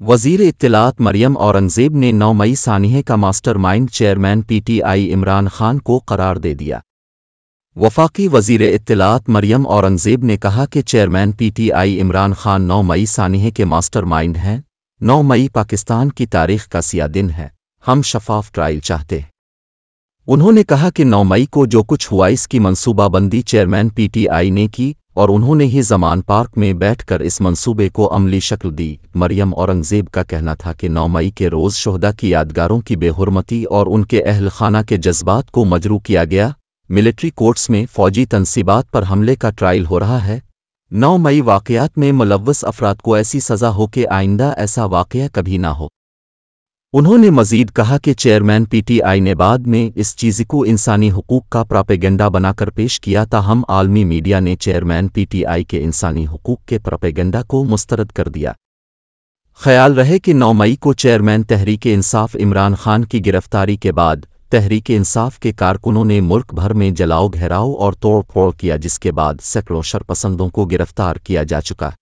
वजीर इत्तलात मरियम औरंगजेब ने 9 मई सानिहे का mastermind chairman PTI Imran Khan को करार दे दिया वफाकी वजीर इत्तलात मरियम औरंगजेब ने कहा कि चेयरमैन पीटीआई इमरान खान 9 मई सानिहे के मास्टरमाइंड हैं 9 मई पाकिस्तान की तारीख का सिया दिन है हम शफाफ ट्रायल चाहते हैं उन्होंने कहा कि 9 मई को जो कुछ हुआ इसकी मनसूबाबंदी चेयरमैन पीटीआई ने की और उन्होंने ही जमान पार्क में बैठकर इस मंसूबे को अमली शक्ल दी मरियम औरंगजेब का कहना था कि 9 मई के रोज़ शहदा की यादगारों की बेहरमती और उनके अहल खाना के जज्बात को मजरू किया गया मिलिट्री कोर्ट्स में फौजी तनसीबात पर हमले का ट्रायल हो रहा है 9 मई वाकयात में मुलवस अफराद को ऐसी सज़ा हो कि आइंदा ऐसा वाक़ कभी ना हो उन्होंने मजीद कहा कि चेयरमैन पीटीआई ने बाद में इस चीज़ को इंसानी हकूक का प्रापेगेंडा बनाकर पेश किया हम आलमी मीडिया ने चेयरमैन पीटीआई के इंसानी हकूक के प्रापेगेंडा को मुस्तरद कर दिया ख्याल रहे कि 9 मई को चेयरमैन तहरीक इंसाफ इमरान खान की गिरफ्तारी के बाद तहरीक इंसाफ के कारकुनों ने मुल्क भर में जलाओ घेराव और तोड़फोड़ किया जिसके बाद सैकड़ों शरपसंदों को गिरफ्तार किया जा चुका